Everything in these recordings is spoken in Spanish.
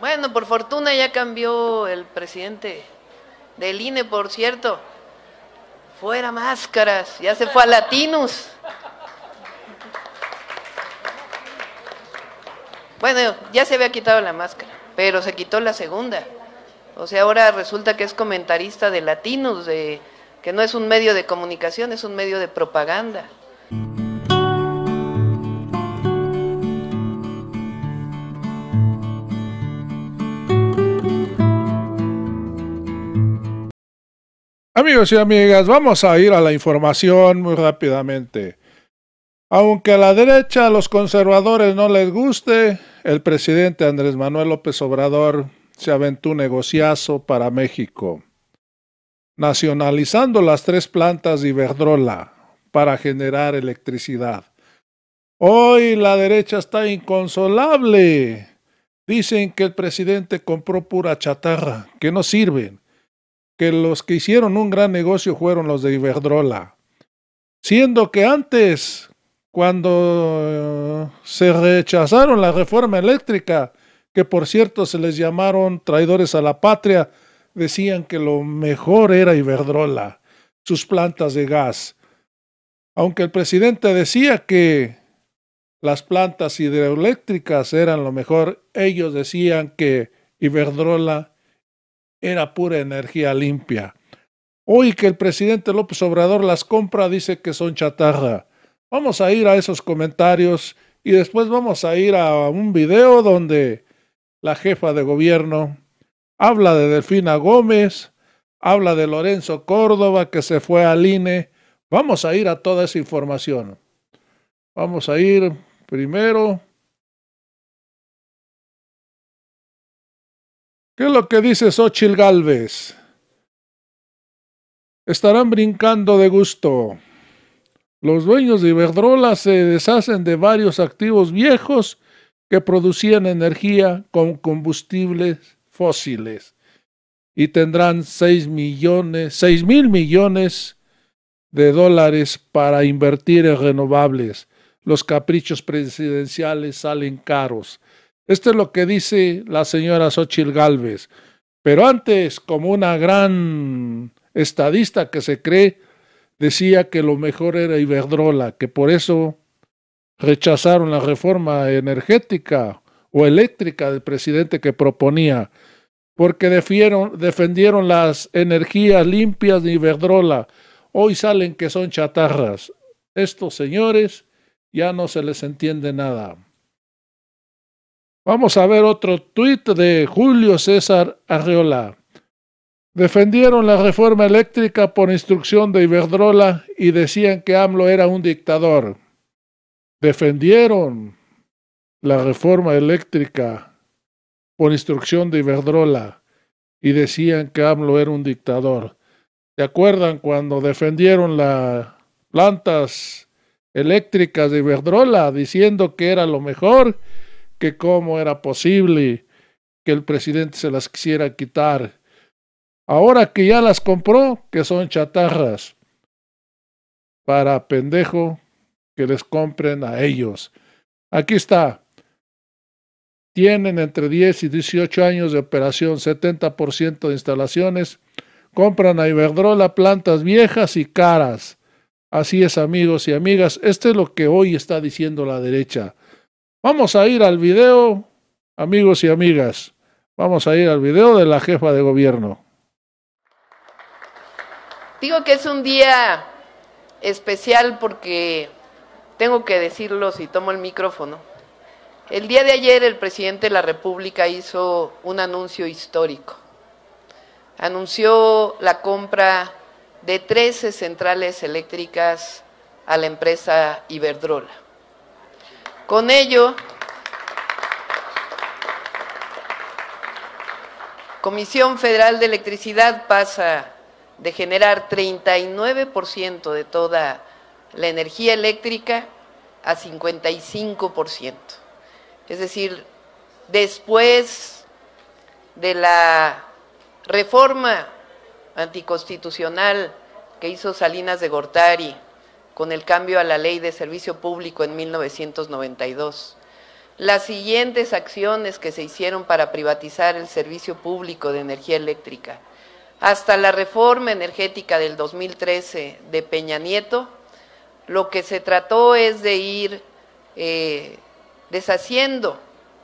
Bueno, por fortuna ya cambió el presidente del INE, por cierto. Fuera máscaras, ya se fue a Latinus! Bueno, ya se había quitado la máscara, pero se quitó la segunda. O sea, ahora resulta que es comentarista de Latinos, de, que no es un medio de comunicación, es un medio de propaganda. Amigos y amigas, vamos a ir a la información muy rápidamente. Aunque a la derecha a los conservadores no les guste, el presidente Andrés Manuel López Obrador se aventó un negociazo para México, nacionalizando las tres plantas de Iberdrola para generar electricidad. Hoy la derecha está inconsolable. Dicen que el presidente compró pura chatarra, que no sirven que los que hicieron un gran negocio fueron los de Iberdrola. Siendo que antes, cuando eh, se rechazaron la reforma eléctrica, que por cierto se les llamaron traidores a la patria, decían que lo mejor era Iberdrola, sus plantas de gas. Aunque el presidente decía que las plantas hidroeléctricas eran lo mejor, ellos decían que Iberdrola era pura energía limpia. Hoy que el presidente López Obrador las compra, dice que son chatarra. Vamos a ir a esos comentarios y después vamos a ir a un video donde la jefa de gobierno habla de Delfina Gómez, habla de Lorenzo Córdoba que se fue al INE. Vamos a ir a toda esa información. Vamos a ir primero ¿Qué es lo que dice Xochil Galvez? Estarán brincando de gusto. Los dueños de Iberdrola se deshacen de varios activos viejos que producían energía con combustibles fósiles y tendrán millones, 6 mil millones de dólares para invertir en renovables. Los caprichos presidenciales salen caros. Esto es lo que dice la señora Xochil Gálvez. Pero antes, como una gran estadista que se cree, decía que lo mejor era Iberdrola, que por eso rechazaron la reforma energética o eléctrica del presidente que proponía, porque defendieron las energías limpias de Iberdrola. Hoy salen que son chatarras. Estos señores ya no se les entiende nada. Vamos a ver otro tuit de Julio César Arreola. Defendieron la reforma eléctrica por instrucción de Iberdrola y decían que AMLO era un dictador. Defendieron la reforma eléctrica por instrucción de Iberdrola y decían que AMLO era un dictador. ¿Se acuerdan cuando defendieron las plantas eléctricas de Iberdrola diciendo que era lo mejor que cómo era posible que el presidente se las quisiera quitar. Ahora que ya las compró, que son chatarras. Para pendejo que les compren a ellos. Aquí está. Tienen entre 10 y 18 años de operación, 70% de instalaciones. Compran a Iberdrola plantas viejas y caras. Así es, amigos y amigas. Esto es lo que hoy está diciendo la derecha. Vamos a ir al video, amigos y amigas. Vamos a ir al video de la jefa de gobierno. Digo que es un día especial porque tengo que decirlo si tomo el micrófono. El día de ayer el presidente de la República hizo un anuncio histórico. Anunció la compra de 13 centrales eléctricas a la empresa Iberdrola. Con ello, Comisión Federal de Electricidad pasa de generar 39% de toda la energía eléctrica a 55%. Es decir, después de la reforma anticonstitucional que hizo Salinas de Gortari con el cambio a la ley de servicio público en 1992. Las siguientes acciones que se hicieron para privatizar el servicio público de energía eléctrica. Hasta la reforma energética del 2013 de Peña Nieto, lo que se trató es de ir eh, deshaciendo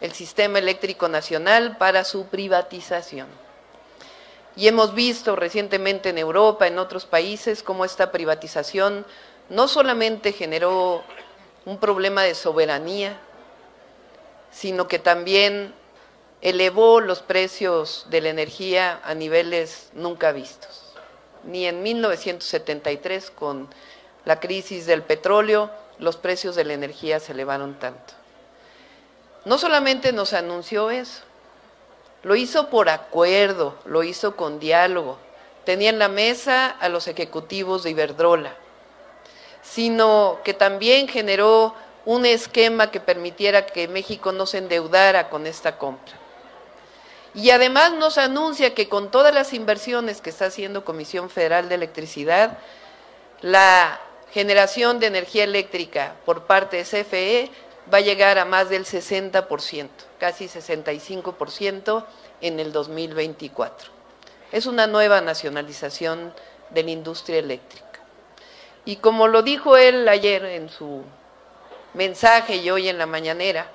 el sistema eléctrico nacional para su privatización. Y hemos visto recientemente en Europa, en otros países, cómo esta privatización no solamente generó un problema de soberanía, sino que también elevó los precios de la energía a niveles nunca vistos. Ni en 1973, con la crisis del petróleo, los precios de la energía se elevaron tanto. No solamente nos anunció eso, lo hizo por acuerdo, lo hizo con diálogo. Tenía en la mesa a los ejecutivos de Iberdrola, sino que también generó un esquema que permitiera que México no se endeudara con esta compra. Y además nos anuncia que con todas las inversiones que está haciendo Comisión Federal de Electricidad, la generación de energía eléctrica por parte de CFE va a llegar a más del 60%, casi 65% en el 2024. Es una nueva nacionalización de la industria eléctrica. Y como lo dijo él ayer en su mensaje y hoy en la mañanera,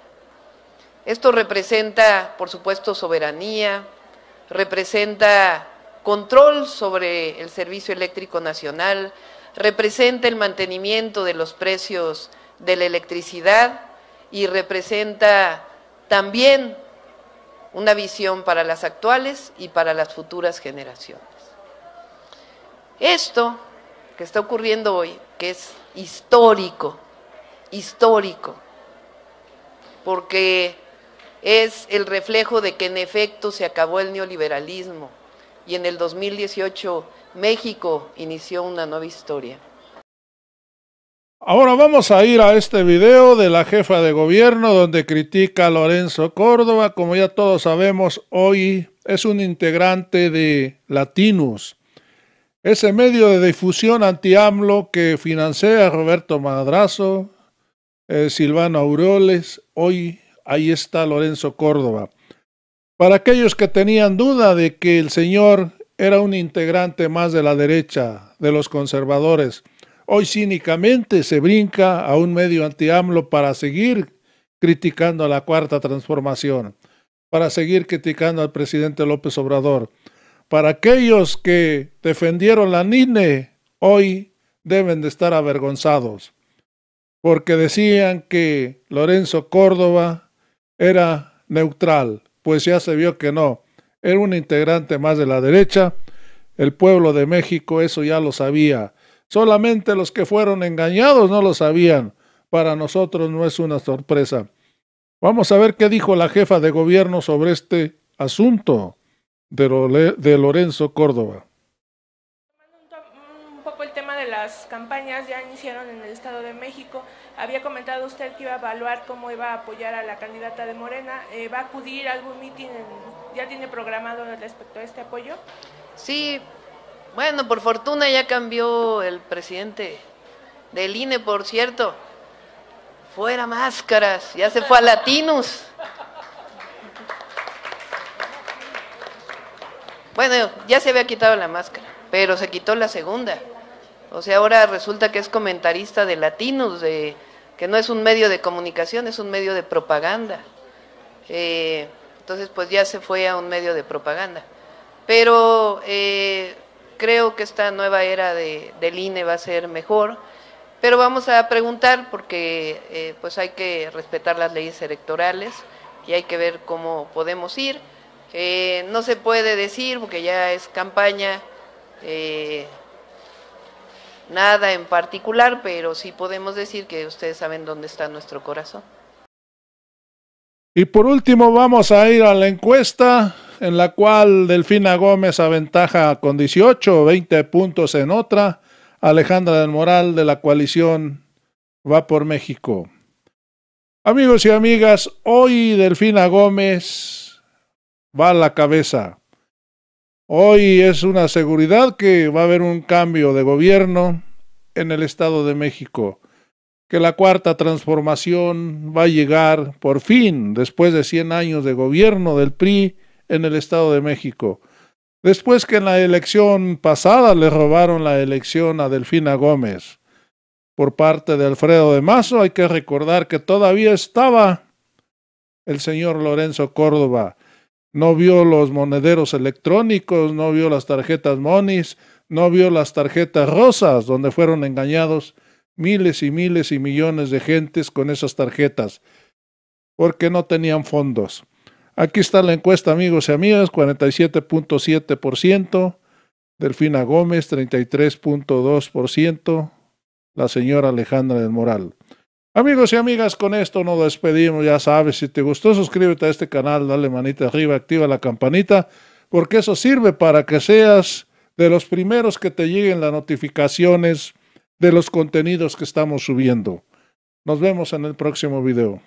esto representa, por supuesto, soberanía, representa control sobre el servicio eléctrico nacional, representa el mantenimiento de los precios de la electricidad y representa también una visión para las actuales y para las futuras generaciones. Esto que está ocurriendo hoy, que es histórico, histórico, porque es el reflejo de que en efecto se acabó el neoliberalismo y en el 2018 México inició una nueva historia. Ahora vamos a ir a este video de la jefa de gobierno donde critica a Lorenzo Córdoba. Como ya todos sabemos, hoy es un integrante de Latinos ese medio de difusión anti-AMLO que financia Roberto Madrazo, eh, Silvano Aureoles, hoy ahí está Lorenzo Córdoba. Para aquellos que tenían duda de que el señor era un integrante más de la derecha, de los conservadores, hoy cínicamente se brinca a un medio anti-AMLO para seguir criticando a la cuarta transformación, para seguir criticando al presidente López Obrador para aquellos que defendieron la NINE, hoy deben de estar avergonzados, porque decían que Lorenzo Córdoba era neutral, pues ya se vio que no, era un integrante más de la derecha, el pueblo de México eso ya lo sabía, solamente los que fueron engañados no lo sabían, para nosotros no es una sorpresa. Vamos a ver qué dijo la jefa de gobierno sobre este asunto de, de Lorenzo Córdoba. Un, poco el tema de las campañas, ya iniciaron en el Estado de México. Había comentado usted que iba a evaluar cómo iba a apoyar a la candidata de Morena. Eh, ¿Va a acudir a algún mitin? ¿Ya tiene programado respecto a este apoyo? Sí, bueno, por fortuna ya cambió el presidente del INE, por cierto. Fuera máscaras, ya se fue a Latinos. Bueno, ya se había quitado la máscara, pero se quitó la segunda. O sea, ahora resulta que es comentarista de Latinos, de, que no es un medio de comunicación, es un medio de propaganda. Eh, entonces, pues ya se fue a un medio de propaganda. Pero eh, creo que esta nueva era de, del INE va a ser mejor. Pero vamos a preguntar porque eh, pues hay que respetar las leyes electorales y hay que ver cómo podemos ir. Eh, no se puede decir, porque ya es campaña, eh, nada en particular, pero sí podemos decir que ustedes saben dónde está nuestro corazón. Y por último vamos a ir a la encuesta en la cual Delfina Gómez aventaja con 18 o 20 puntos en otra. Alejandra del Moral de la coalición Va por México. Amigos y amigas, hoy Delfina Gómez va a la cabeza. Hoy es una seguridad que va a haber un cambio de gobierno en el Estado de México, que la cuarta transformación va a llegar por fin, después de 100 años de gobierno del PRI en el Estado de México. Después que en la elección pasada le robaron la elección a Delfina Gómez por parte de Alfredo de Mazo, hay que recordar que todavía estaba el señor Lorenzo Córdoba no vio los monederos electrónicos, no vio las tarjetas monis, no vio las tarjetas rosas, donde fueron engañados miles y miles y millones de gentes con esas tarjetas, porque no tenían fondos. Aquí está la encuesta, amigos y amigas, 47.7%, Delfina Gómez 33.2%, la señora Alejandra del Moral. Amigos y amigas, con esto nos despedimos. Ya sabes, si te gustó, suscríbete a este canal, dale manita arriba, activa la campanita, porque eso sirve para que seas de los primeros que te lleguen las notificaciones de los contenidos que estamos subiendo. Nos vemos en el próximo video.